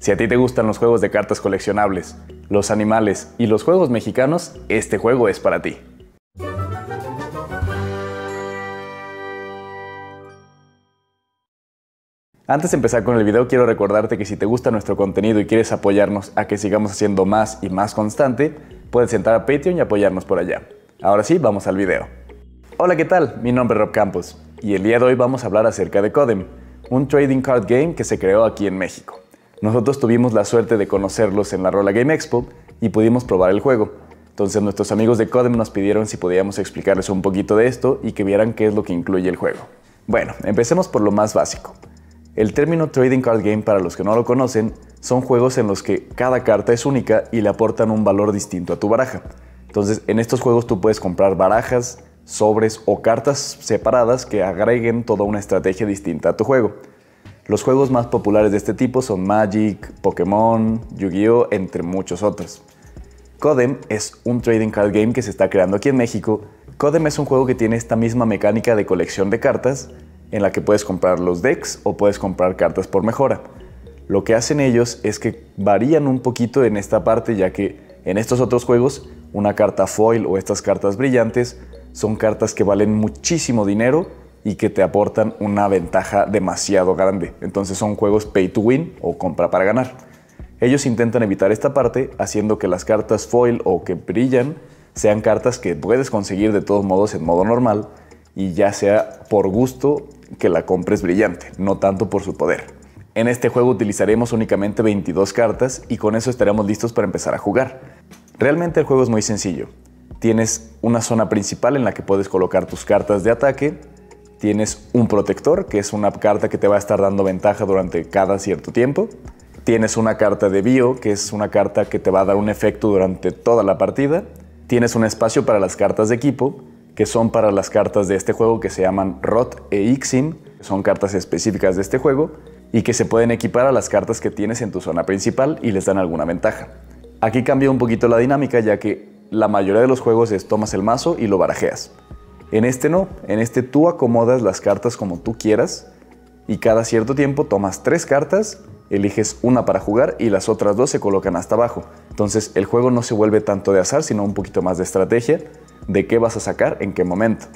Si a ti te gustan los juegos de cartas coleccionables, los animales y los juegos mexicanos, este juego es para ti. Antes de empezar con el video quiero recordarte que si te gusta nuestro contenido y quieres apoyarnos a que sigamos haciendo más y más constante, puedes entrar a Patreon y apoyarnos por allá. Ahora sí, vamos al video. Hola, ¿qué tal? Mi nombre es Rob Campos y el día de hoy vamos a hablar acerca de Codem, un trading card game que se creó aquí en México. Nosotros tuvimos la suerte de conocerlos en la Rola Game Expo y pudimos probar el juego. Entonces nuestros amigos de Codem nos pidieron si podíamos explicarles un poquito de esto y que vieran qué es lo que incluye el juego. Bueno, empecemos por lo más básico. El término Trading Card Game, para los que no lo conocen, son juegos en los que cada carta es única y le aportan un valor distinto a tu baraja. Entonces, en estos juegos tú puedes comprar barajas, sobres o cartas separadas que agreguen toda una estrategia distinta a tu juego. Los juegos más populares de este tipo son Magic, Pokémon, Yu-Gi-Oh, entre muchos otros. Codem es un trading card game que se está creando aquí en México. Codem es un juego que tiene esta misma mecánica de colección de cartas, en la que puedes comprar los decks o puedes comprar cartas por mejora. Lo que hacen ellos es que varían un poquito en esta parte, ya que en estos otros juegos, una carta foil o estas cartas brillantes son cartas que valen muchísimo dinero y que te aportan una ventaja demasiado grande. Entonces son juegos pay to win o compra para ganar. Ellos intentan evitar esta parte haciendo que las cartas foil o que brillan sean cartas que puedes conseguir de todos modos en modo normal y ya sea por gusto que la compres brillante, no tanto por su poder. En este juego utilizaremos únicamente 22 cartas y con eso estaremos listos para empezar a jugar. Realmente el juego es muy sencillo. Tienes una zona principal en la que puedes colocar tus cartas de ataque tienes un protector, que es una carta que te va a estar dando ventaja durante cada cierto tiempo. Tienes una carta de bio, que es una carta que te va a dar un efecto durante toda la partida. Tienes un espacio para las cartas de equipo, que son para las cartas de este juego que se llaman Rot e Ixim, son cartas específicas de este juego y que se pueden equipar a las cartas que tienes en tu zona principal y les dan alguna ventaja. Aquí cambia un poquito la dinámica ya que la mayoría de los juegos es tomas el mazo y lo barajeas. En este no, en este tú acomodas las cartas como tú quieras y cada cierto tiempo tomas tres cartas, eliges una para jugar y las otras dos se colocan hasta abajo. Entonces el juego no se vuelve tanto de azar, sino un poquito más de estrategia, de qué vas a sacar en qué momento.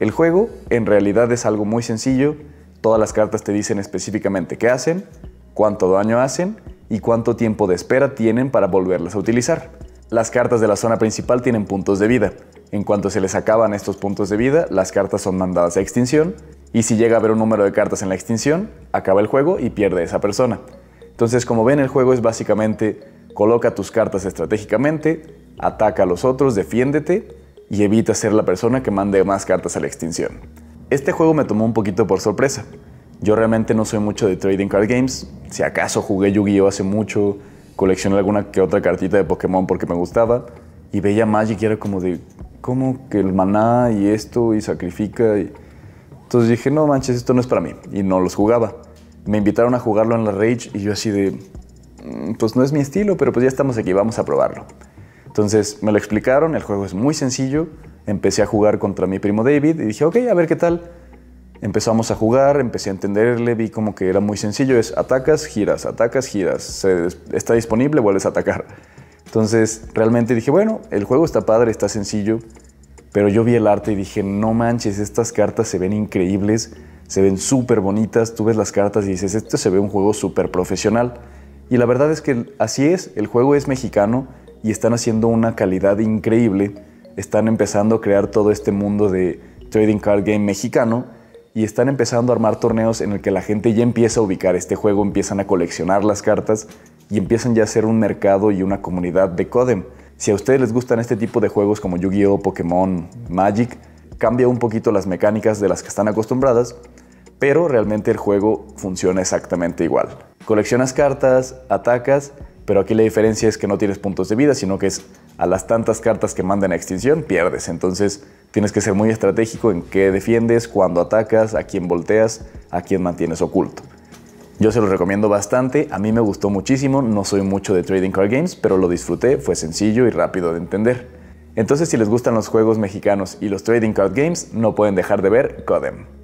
El juego en realidad es algo muy sencillo, todas las cartas te dicen específicamente qué hacen, cuánto daño hacen y cuánto tiempo de espera tienen para volverlas a utilizar. Las cartas de la zona principal tienen puntos de vida. En cuanto se les acaban estos puntos de vida, las cartas son mandadas a extinción y si llega a haber un número de cartas en la extinción, acaba el juego y pierde esa persona. Entonces, como ven, el juego es básicamente coloca tus cartas estratégicamente, ataca a los otros, defiéndete y evita ser la persona que mande más cartas a la extinción. Este juego me tomó un poquito por sorpresa. Yo realmente no soy mucho de trading card games. Si acaso jugué Yu-Gi-Oh hace mucho, coleccioné alguna que otra cartita de Pokémon porque me gustaba y veía Magic y era como de, ¿cómo que el maná y esto y sacrifica? Y... Entonces dije, no manches, esto no es para mí. Y no los jugaba. Me invitaron a jugarlo en la Rage y yo así de, mm, pues no es mi estilo, pero pues ya estamos aquí, vamos a probarlo. Entonces me lo explicaron, el juego es muy sencillo. Empecé a jugar contra mi primo David y dije, ok, a ver qué tal. Empezamos a jugar, empecé a entenderle, vi como que era muy sencillo, es atacas, giras, atacas, giras, está disponible, vuelves a atacar. Entonces realmente dije, bueno, el juego está padre, está sencillo, pero yo vi el arte y dije, no manches, estas cartas se ven increíbles, se ven súper bonitas, tú ves las cartas y dices, esto se ve un juego súper profesional. Y la verdad es que así es, el juego es mexicano y están haciendo una calidad increíble, están empezando a crear todo este mundo de trading card game mexicano y están empezando a armar torneos en el que la gente ya empieza a ubicar este juego, empiezan a coleccionar las cartas y empiezan ya a ser un mercado y una comunidad de Codem. Si a ustedes les gustan este tipo de juegos como Yu-Gi-Oh, Pokémon, Magic, cambia un poquito las mecánicas de las que están acostumbradas, pero realmente el juego funciona exactamente igual. Coleccionas cartas, atacas, pero aquí la diferencia es que no tienes puntos de vida, sino que es a las tantas cartas que mandan a extinción pierdes. Entonces tienes que ser muy estratégico en qué defiendes, cuándo atacas, a quién volteas, a quién mantienes oculto. Yo se lo recomiendo bastante, a mí me gustó muchísimo, no soy mucho de Trading Card Games, pero lo disfruté, fue sencillo y rápido de entender. Entonces si les gustan los juegos mexicanos y los Trading Card Games, no pueden dejar de ver Codem.